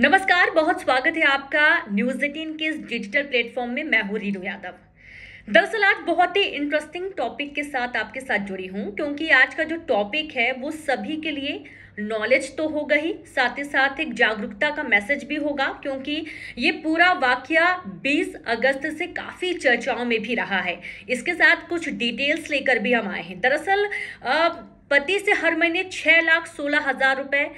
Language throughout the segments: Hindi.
नमस्कार बहुत स्वागत है आपका न्यूज एटीन के इस डिजिटल प्लेटफॉर्म में मैं हूँ रीनू यादव दरअसल आज बहुत ही इंटरेस्टिंग टॉपिक के साथ आपके साथ जुड़ी हूँ क्योंकि आज का जो टॉपिक है वो सभी के लिए नॉलेज तो होगा ही साथ ही साथ एक जागरूकता का मैसेज भी होगा क्योंकि ये पूरा वाक्य 20 अगस्त से काफ़ी चर्चाओं में भी रहा है इसके साथ कुछ डिटेल्स लेकर भी हम आए हैं दरअसल पति से हर महीने छह लाख सोलह हजार रुपए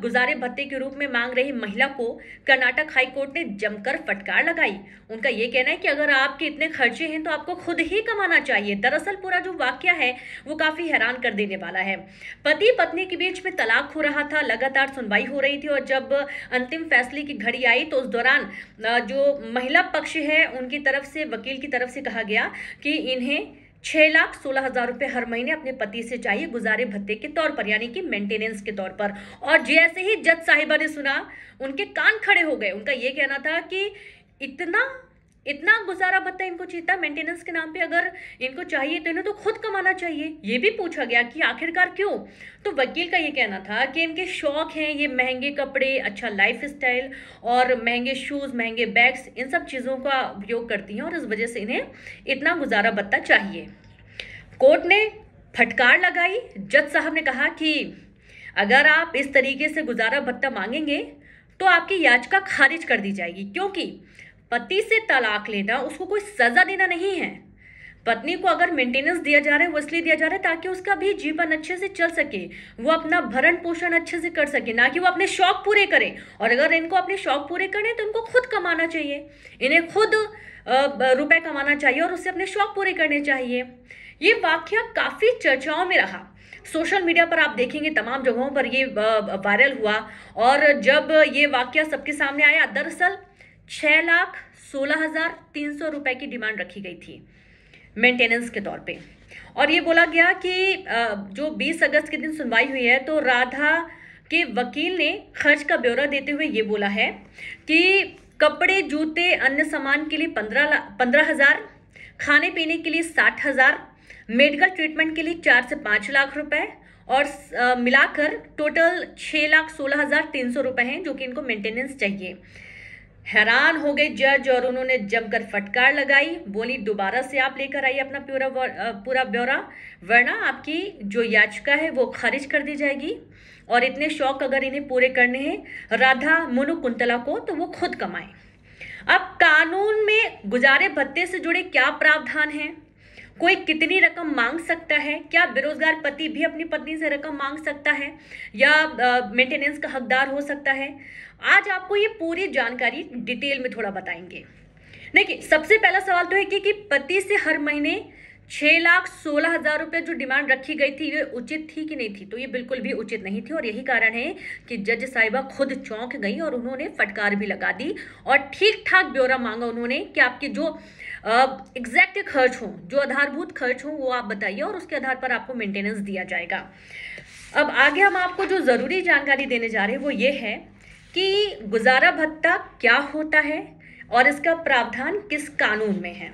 गुजारे भत्ते के रूप में मांग रही महिला को कर्नाटक हाईकोर्ट ने जमकर फटकार लगाई उनका ये कहना है कि अगर आपके इतने खर्चे हैं तो आपको खुद ही कमाना चाहिए दरअसल पूरा जो वाक्य है वो काफी हैरान कर देने वाला है पति पत्नी के बीच में तलाक हो रहा था लगातार सुनवाई हो रही थी और जब अंतिम फैसले की घड़ी आई तो उस दौरान जो महिला पक्ष है उनकी तरफ से वकील की तरफ से कहा गया कि इन्हें छह लाख सोलह हजार रुपये हर महीने अपने पति से चाहिए गुजारे भत्ते के तौर पर यानी कि मेंटेनेंस के तौर पर और जैसे ही जज साहिबा ने सुना उनके कान खड़े हो गए उनका ये कहना था कि इतना इतना गुजारा भत्ता इनको चीता मेंटेनेंस के नाम पे अगर इनको चाहिए तो इन्हें तो खुद कमाना चाहिए ये भी पूछा गया कि आखिरकार क्यों तो वकील का ये कहना था कि इनके शौक हैं ये महंगे कपड़े अच्छा लाइफ स्टाइल और महंगे शूज़ महंगे बैग्स इन सब चीज़ों का उपयोग करती हैं और इस वजह से इन्हें इतना गुजारा भत्ता चाहिए कोर्ट ने फटकार लगाई जज साहब ने कहा कि अगर आप इस तरीके से गुजारा भत्ता मांगेंगे तो आपकी याचिका खारिज कर दी जाएगी क्योंकि पति से तलाक लेना उसको कोई सज़ा देना नहीं है पत्नी को अगर मेंटेनेंस दिया जा रहा है वो इसलिए दिया जा रहा है ताकि उसका भी जीवन अच्छे से चल सके वो अपना भरण पोषण अच्छे से कर सके ना कि वो अपने शौक पूरे करे और अगर इनको अपने शौक पूरे करने तो इनको खुद कमाना चाहिए इन्हें खुद रुपए कमाना चाहिए और उससे अपने शौक पूरे करने चाहिए ये वाक्य काफ़ी चर्चाओं में रहा सोशल मीडिया पर आप देखेंगे तमाम जगहों पर ये वायरल हुआ और जब ये वाक्य सबके सामने आया दरअसल छः लाख सोलह हज़ार तीन सौ रुपये की डिमांड रखी गई थी मेंटेनेंस के तौर पे और ये बोला गया कि जो 20 अगस्त के दिन सुनवाई हुई है तो राधा के वकील ने खर्च का ब्यौरा देते हुए ये बोला है कि कपड़े जूते अन्य सामान के लिए पंद्रह पंद्रह हज़ार खाने पीने के लिए साठ हज़ार मेडिकल ट्रीटमेंट के लिए चार से पाँच लाख रुपए और मिलाकर टोटल छः लाख सोलह हज़ार तीन सौ रुपये हैं जो कि इनको मेंटेनेंस चाहिए हैरान हो गए जज और उन्होंने जमकर फटकार लगाई बोली दोबारा से आप लेकर आइए अपना पूरा पूरा ब्यौरा वरना आपकी जो याचिका है वो खारिज कर दी जाएगी और इतने शौक अगर इन्हें पूरे करने हैं राधा मुनु कुंतला को तो वो खुद कमाए अब कानून में गुजारे भत्ते से जुड़े क्या प्रावधान हैं कोई कितनी रकम मांग सकता है क्या बेरोजगार पति भी अपनी पत्नी से रकम मांग सकता है या मेंटेनेंस का हकदार हो सकता है आज आपको ये पूरी जानकारी डिटेल में थोड़ा बताएंगे देखिए सबसे पहला सवाल तो है कि, कि पति से हर महीने छह लाख सोलह हजार रुपये जो डिमांड रखी गई थी ये उचित थी कि नहीं थी तो ये बिल्कुल भी उचित नहीं थी और यही कारण है कि जज साहिबा खुद चौंक गई और उन्होंने फटकार भी लगा दी और ठीक ठाक ब्यौरा मांगा उन्होंने कि आपकी जो एग्जैक्ट खर्च हों जो आधारभूत खर्च हों वो आप बताइए और उसके आधार पर आपको मेंटेनेंस दिया जाएगा अब आगे हम आपको जो ज़रूरी जानकारी देने जा रहे हैं वो ये है कि गुजारा भत्ता क्या होता है और इसका प्रावधान किस कानून में है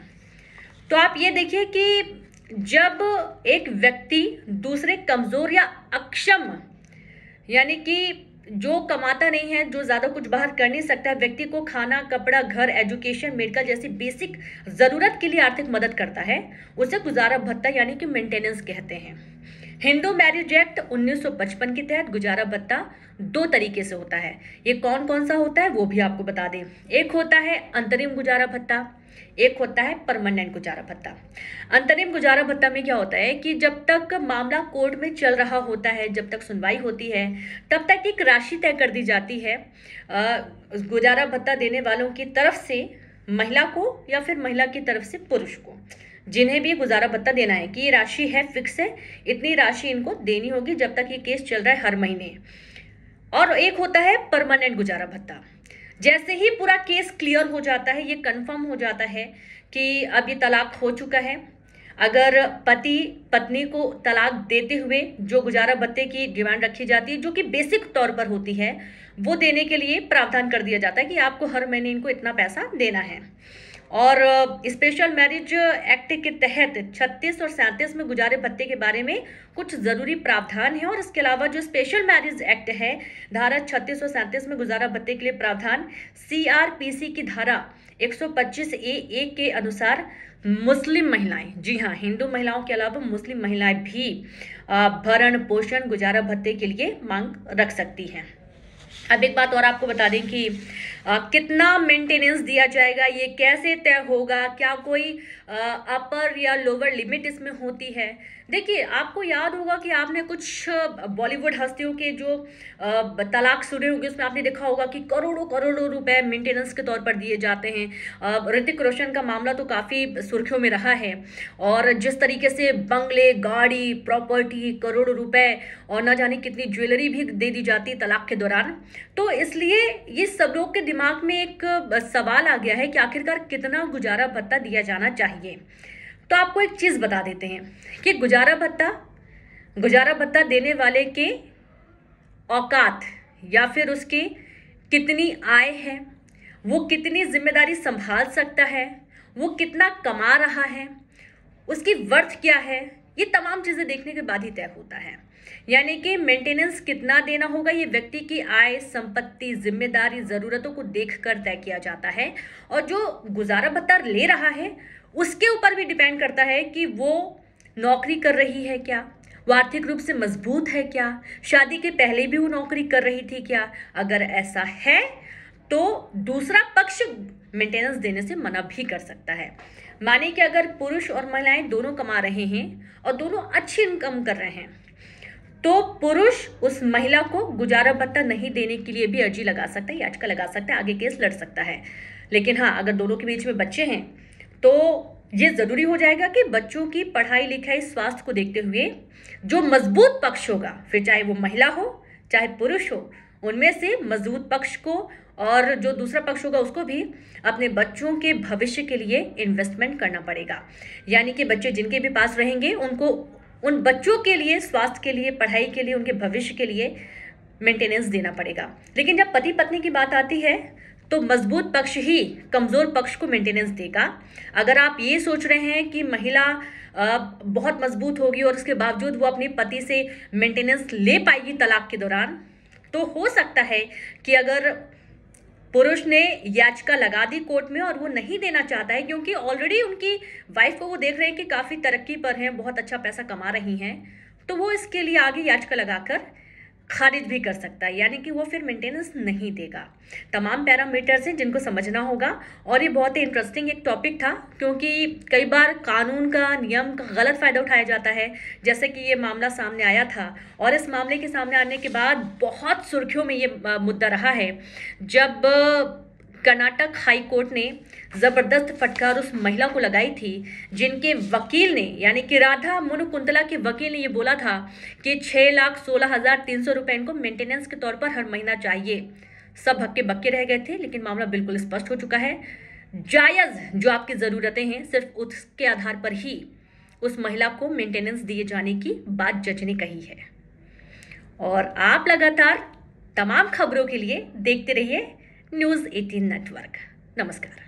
तो आप ये देखिए कि जब एक व्यक्ति दूसरे कमज़ोर या अक्षम यानी कि जो कमाता नहीं है जो ज़्यादा कुछ बाहर कर नहीं सकता है व्यक्ति को खाना कपड़ा घर एजुकेशन मेडिकल जैसी बेसिक ज़रूरत के लिए आर्थिक मदद करता है उसे गुजारा भत्ता यानी कि मेंटेनेंस कहते हैं हिंदू मैरिज एक्ट 1955 के तहत गुजारा भत्ता दो तरीके से होता है ये कौन कौन सा होता है वो भी आपको बता दें एक होता है अंतरिम गुजारा भत्ता एक होता है परमानेंट गुजारा भत्ता अंतरिम गुजारा भत्ता में क्या होता है कि जब तक मामला कोर्ट में चल रहा होता है जब तक सुनवाई होती है तब तक एक राशि तय कर दी जाती है गुजारा भत्ता देने वालों की तरफ से महिला को या फिर महिला की तरफ से पुरुष को जिन्हें भी गुजारा भत्ता देना है कि ये राशि है फिक्स है इतनी राशि इनको देनी होगी जब तक ये केस चल रहा है हर महीने और एक होता है परमानेंट गुजारा भत्ता जैसे ही पूरा केस क्लियर हो जाता है ये कंफर्म हो जाता है कि अब ये तलाक हो चुका है अगर पति पत्नी को तलाक देते हुए जो गुजारा भत्ते की डिमांड रखी जाती है जो कि बेसिक तौर पर होती है वो देने के लिए प्रावधान कर दिया जाता है कि आपको हर महीने इनको इतना पैसा देना है और स्पेशल मैरिज एक्ट के तहत 36 और 37 में गुजारे भत्ते के बारे में कुछ ज़रूरी प्रावधान हैं और इसके अलावा जो स्पेशल मैरिज एक्ट है धारा 36 और 37 में गुजारा भत्ते के लिए प्रावधान सीआरपीसी की धारा 125 ए ए के अनुसार मुस्लिम महिलाएं जी हाँ हिंदू महिलाओं के अलावा मुस्लिम महिलाएं भी भरण पोषण गुजारा भत्ते के लिए मांग रख सकती हैं अब एक बात और आपको बता दें कि कितना मेंटेनेंस दिया जाएगा ये कैसे तय होगा क्या कोई अपर या लोअर लिमिट इसमें होती है देखिए आपको याद होगा कि आपने कुछ बॉलीवुड हस्तियों के जो तलाक सुने होंगे उसमें आपने देखा होगा कि करोड़ों करोड़ों रुपए मेंटेनेंस के तौर पर दिए जाते हैं ऋतिक रोशन का मामला तो काफ़ी सुर्खियों में रहा है और जिस तरीके से बंगले गाड़ी प्रॉपर्टी करोड़ों रुपए और ना जाने कितनी ज्वेलरी भी दे दी जाती तलाक के दौरान तो इसलिए ये सब लोग के दिमाग दिमाग में एक सवाल आ गया है कि आखिरकार कितना गुजारा भत्ता दिया जाना चाहिए तो आपको एक चीज़ बता देते हैं कि गुजारा भत्ता गुजारा भत्ता देने वाले के औकात या फिर उसकी कितनी आय है वो कितनी जिम्मेदारी संभाल सकता है वो कितना कमा रहा है उसकी वर्थ क्या है ये तमाम चीज़ें देखने के बाद ही तय होता है यानी कि मेंटेनेंस कितना देना होगा ये व्यक्ति की आय संपत्ति जिम्मेदारी ज़रूरतों को देखकर तय किया जाता है और जो गुजारा भत्ता ले रहा है उसके ऊपर भी डिपेंड करता है कि वो नौकरी कर रही है क्या वो आर्थिक रूप से मजबूत है क्या शादी के पहले भी वो नौकरी कर रही थी क्या अगर ऐसा है तो दूसरा पक्ष मेंटेनेंस देने से मना भी कर सकता है माने कि अगर पुरुष और महिलाएं दोनों कमा रहे हैं और दोनों अच्छी इनकम कर रहे हैं तो पुरुष उस महिला को गुजारा भत्ता नहीं देने के लिए भी अर्जी लगा सकता है याचिका लगा सकता है आगे केस लड़ सकता है लेकिन हाँ अगर दोनों के बीच में बच्चे हैं तो ये ज़रूरी हो जाएगा कि बच्चों की पढ़ाई लिखाई स्वास्थ्य को देखते हुए जो मजबूत पक्ष होगा फिर चाहे वो महिला हो चाहे पुरुष हो उनमें से मजबूत पक्ष को और जो दूसरा पक्ष होगा उसको भी अपने बच्चों के भविष्य के लिए इन्वेस्टमेंट करना पड़ेगा यानी कि बच्चे जिनके भी पास रहेंगे उनको उन बच्चों के लिए स्वास्थ्य के लिए पढ़ाई के लिए उनके भविष्य के लिए मेंटेनेंस देना पड़ेगा लेकिन जब पति पत्नी की बात आती है तो मजबूत पक्ष ही कमज़ोर पक्ष को मेंटेनेंस देगा अगर आप ये सोच रहे हैं कि महिला बहुत मजबूत होगी और उसके बावजूद वो अपने पति से मेंटेनेंस ले पाएगी तलाक के दौरान तो हो सकता है कि अगर पुरुष ने याचिका लगा दी कोर्ट में और वो नहीं देना चाहता है क्योंकि ऑलरेडी उनकी वाइफ को वो देख रहे हैं कि काफ़ी तरक्की पर हैं बहुत अच्छा पैसा कमा रही हैं तो वो इसके लिए आगे याचिका लगाकर खारिज भी कर सकता है यानी कि वो फिर मेंटेनेंस नहीं देगा तमाम पैरामीटर्स हैं जिनको समझना होगा और ये बहुत ही इंटरेस्टिंग एक टॉपिक था क्योंकि कई बार कानून का नियम का गलत फ़ायदा उठाया जाता है जैसे कि ये मामला सामने आया था और इस मामले के सामने आने के बाद बहुत सुर्खियों में ये मुद्दा रहा है जब कर्नाटक हाईकोर्ट ने जबरदस्त फटकार उस महिला को लगाई थी जिनके वकील ने यानी कि राधा मुनु के वकील ने ये बोला था कि छः लाख सोलह हजार तीन सौ रुपये इनको मेंटेनेंस के तौर पर हर महीना चाहिए सब हक्के बक्के रह गए थे लेकिन मामला बिल्कुल स्पष्ट हो चुका है जायज़ जो आपकी ज़रूरतें हैं सिर्फ उसके आधार पर ही उस महिला को मेंटेनेंस दिए जाने की बात जज ने कही है और आप लगातार तमाम खबरों के लिए देखते रहिए न्यूज़ एटीन नेटवर्क नमस्कार